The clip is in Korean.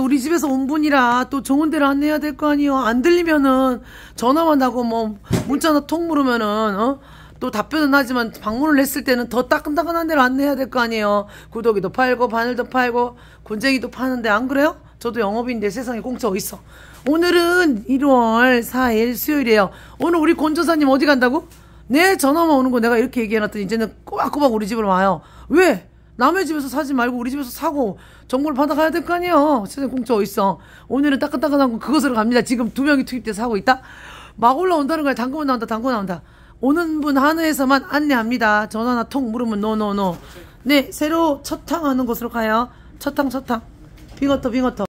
우리 집에서 온 분이라 또 좋은 데를 안내야 될 거 아니요. 안 들리면은 전화만 하고 뭐 문자나 통 물으면은 어? 또 답변은 하지만 방문을 했을 때는 더 따끈따끈한 데를 안내해야 될 거 아니에요. 구더기도 팔고 바늘도 팔고 곤쟁이도 파는데 안 그래요? 저도 영업인데 세상에 공짜 어딨어. 오늘은 1월 4일 수요일이에요. 오늘 우리 권조사님 어디 간다고? 내 네, 전화만 오는 거 내가 이렇게 얘기해놨더니 이제는 꼬박꼬박 우리 집으로 와요. 왜? 남의 집에서 사지 말고 우리 집에서 사고 정보를 받아가야 될 거 아니에요. 세상 에 공짜 어딨어. 오늘은 따끈따끈한 거 그것으로 갑니다. 지금 두 명이 투입돼서 하고 있다? 막 올라온다는 거야. 당거 나온다, 당거 나온다. 오는 분 한우에서만 안내합니다. 전화나 통 물으면 노노노. 네, 새로 첫탕하는 곳으로 가요. 첫탕, 첫탕. 빙어터, 빙어터.